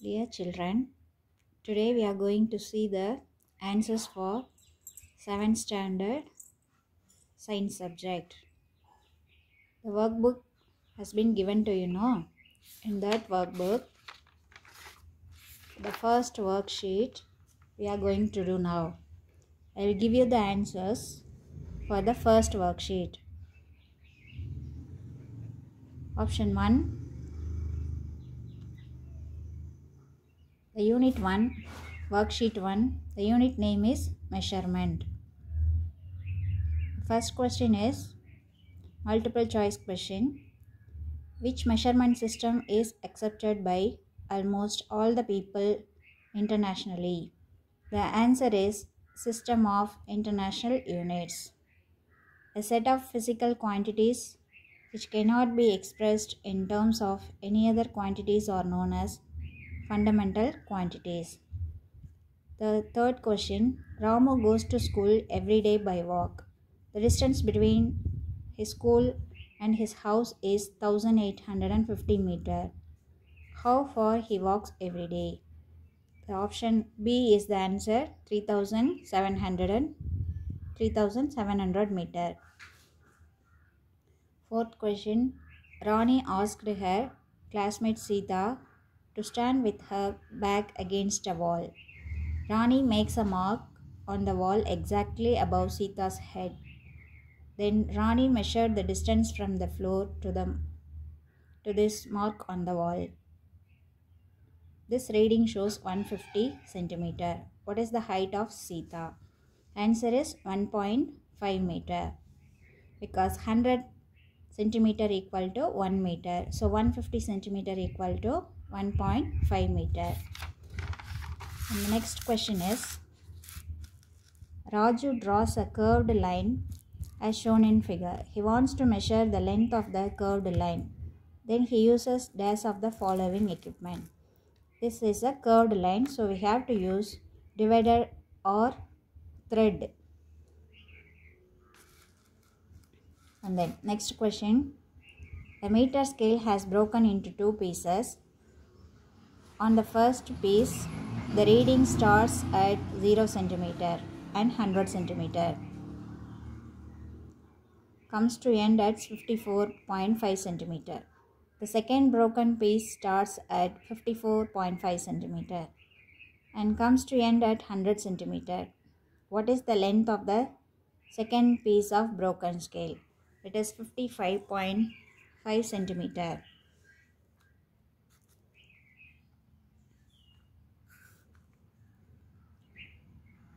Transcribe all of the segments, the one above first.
Dear children, today we are going to see the answers for 7th standard science subject. The workbook has been given to you now. In that workbook, the first worksheet we are going to do now. I will give you the answers for the first worksheet. Option 1 The unit 1, worksheet 1, the unit name is measurement. First question is multiple choice question. Which measurement system is accepted by almost all the people internationally? The answer is system of international units. A set of physical quantities which cannot be expressed in terms of any other quantities are known as fundamental quantities. The third question Rama goes to school every day by walk. The distance between his school and his house is 1850 meter. How far he walks every day? The option B is the answer 3700 3700 meter. Fourth question Rani asked her classmate Sita to stand with her back against a wall. Rani makes a mark on the wall exactly above Sita's head. Then Rani measured the distance from the floor to the to this mark on the wall. This reading shows 150 centimeter. What is the height of Sita? Answer is 1.5 meter because 100 centimeter equal to 1 meter. So 150 centimeter equal to 1.5 meter. And the next question is Raju draws a curved line as shown in figure. He wants to measure the length of the curved line. Then he uses dash of the following equipment. This is a curved line so we have to use divider or thread. And then next question. The meter scale has broken into two pieces. On the first piece, the reading starts at 0 centimeter and 100 centimeter. Comes to end at 54.5 centimeter. The second broken piece starts at 54.5 centimeter and comes to end at 100 centimeter. What is the length of the second piece of broken scale? It is 55.5 centimeter.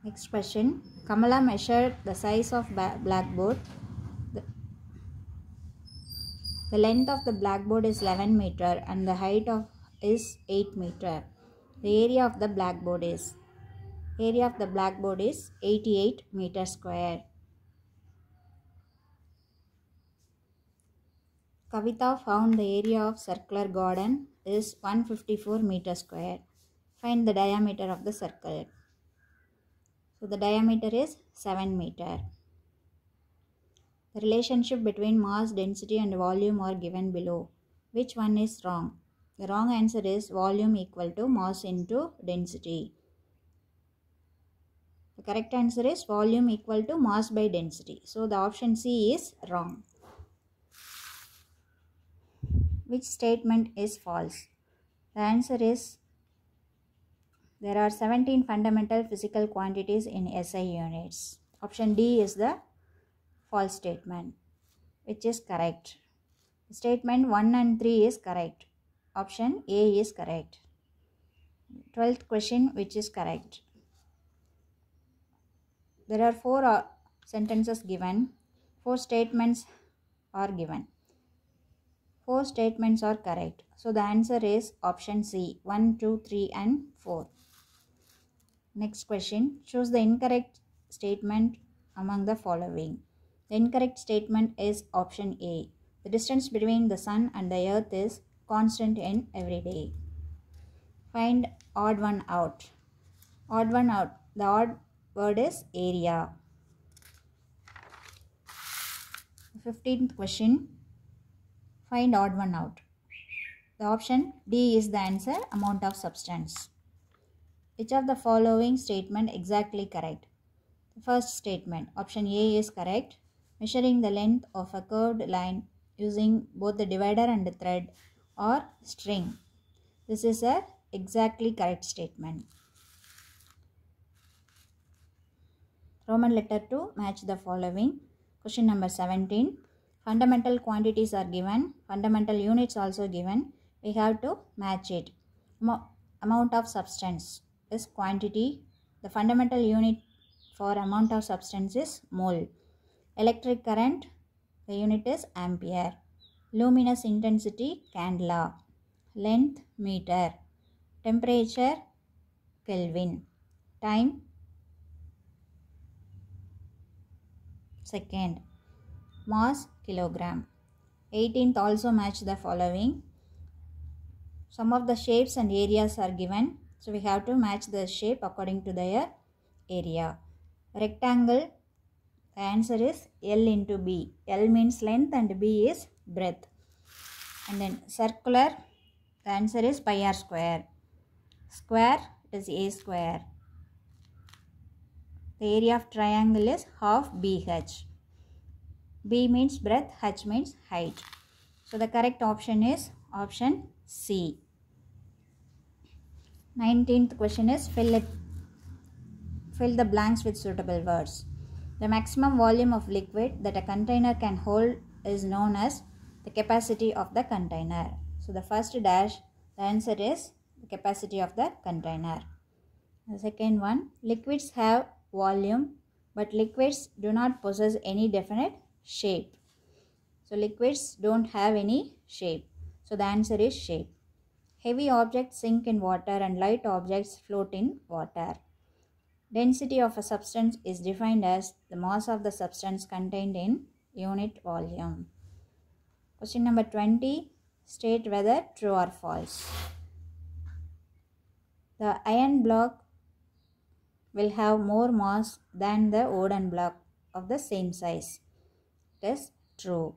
Next question. Kamala measured the size of blackboard. The, the length of the blackboard is 11 meter and the height of is 8 meter. The area of the blackboard is area of the blackboard is 88 meter square. Kavita found the area of circular garden is 154 meter square. Find the diameter of the circle. So the diameter is 7 meter. The relationship between mass density and volume are given below. Which one is wrong? The wrong answer is volume equal to mass into density. The correct answer is volume equal to mass by density. So the option C is wrong. Which statement is false? The answer is there are 17 fundamental physical quantities in SI units. Option D is the false statement, which is correct. Statement 1 and 3 is correct. Option A is correct. 12th question, which is correct. There are four uh, sentences given. Four statements are given. Four statements are correct. So the answer is option C 1, 2, 3, and 4. Next question choose the incorrect statement among the following. The incorrect statement is option A. The distance between the sun and the earth is constant in every day. Find odd one out. Odd one out. The odd word is area. 15th question. Find odd one out. The option D is the answer amount of substance. Which of the following statement exactly correct? The first statement, option A is correct. Measuring the length of a curved line using both the divider and the thread or string. This is a exactly correct statement. Roman letter 2 match the following. Question number 17. Fundamental quantities are given. Fundamental units also given. We have to match it. Mo amount of substance is quantity. The fundamental unit for amount of substance is mole. Electric current, the unit is ampere. Luminous intensity, candela. Length, meter. Temperature, Kelvin. Time, second. Mass, kilogram. 18th also match the following. Some of the shapes and areas are given. So we have to match the shape according to their area. Rectangle, the answer is L into B. L means length and B is breadth. And then circular, the answer is pi r square. Square is A square. The area of triangle is half BH. B means breadth, H means height. So the correct option is option C. 19th question is fill it fill the blanks with suitable words. The maximum volume of liquid that a container can hold is known as the capacity of the container. So the first dash, the answer is the capacity of the container. The second one, liquids have volume but liquids do not possess any definite shape. So liquids don't have any shape. So the answer is shape. Heavy objects sink in water and light objects float in water. Density of a substance is defined as the mass of the substance contained in unit volume. Question number 20. State whether true or false. The iron block will have more mass than the wooden block of the same size. It is true.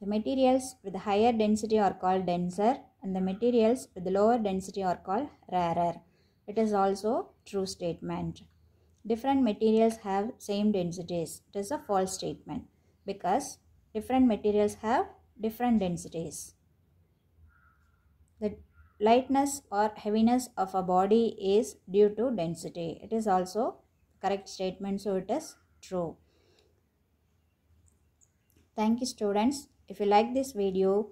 The materials with higher density are called denser and the materials with lower density are called rarer. It is also true statement. Different materials have same densities. It is a false statement because different materials have different densities. The lightness or heaviness of a body is due to density. It is also correct statement so it is true. Thank you students. If you like this video,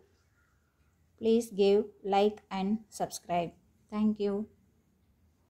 Please give like and subscribe. Thank you.